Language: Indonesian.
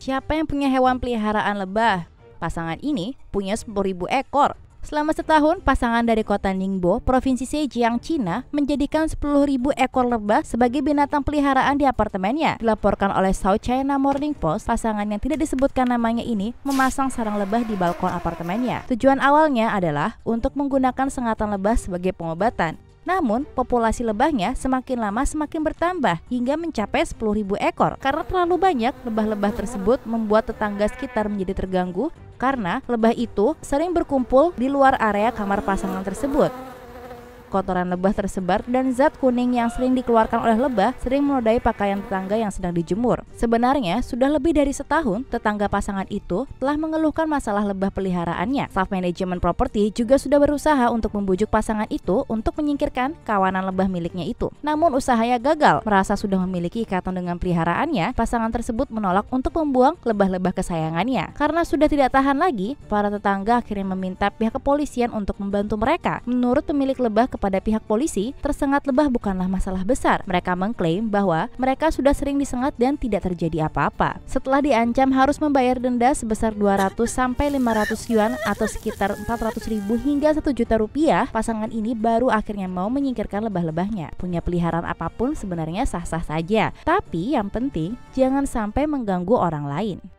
Siapa yang punya hewan peliharaan lebah? Pasangan ini punya 10.000 ekor. Selama setahun, pasangan dari kota Ningbo, Provinsi Zhejiang, Cina, menjadikan 10.000 ekor lebah sebagai binatang peliharaan di apartemennya. Dilaporkan oleh South China Morning Post, pasangan yang tidak disebutkan namanya ini memasang sarang lebah di balkon apartemennya. Tujuan awalnya adalah untuk menggunakan sengatan lebah sebagai pengobatan. Namun, populasi lebahnya semakin lama semakin bertambah hingga mencapai 10.000 ekor. Karena terlalu banyak lebah-lebah tersebut membuat tetangga sekitar menjadi terganggu karena lebah itu sering berkumpul di luar area kamar pasangan tersebut. Kotoran lebah tersebar dan zat kuning yang sering dikeluarkan oleh lebah sering menodai pakaian tetangga yang sedang dijemur. Sebenarnya, sudah lebih dari setahun, tetangga pasangan itu telah mengeluhkan masalah lebah peliharaannya. Staff manajemen properti juga sudah berusaha untuk membujuk pasangan itu untuk menyingkirkan kawanan lebah miliknya itu. Namun usahanya gagal, merasa sudah memiliki ikatan dengan peliharaannya, pasangan tersebut menolak untuk membuang lebah-lebah kesayangannya. Karena sudah tidak tahan lagi, para tetangga akhirnya meminta pihak kepolisian untuk membantu mereka. Menurut pemilik lebah kepada pihak polisi, tersengat lebah bukanlah masalah besar. Mereka mengklaim bahwa mereka sudah sering disengat dan tidak terjadi apa-apa. Setelah diancam harus membayar denda sebesar 200 sampai 500 yuan atau sekitar 400 ribu hingga 1 juta rupiah, pasangan ini baru akhirnya mau menyingkirkan lebah-lebahnya. Punya peliharaan apapun sebenarnya sah-sah saja, tapi yang penting jangan sampai mengganggu orang lain.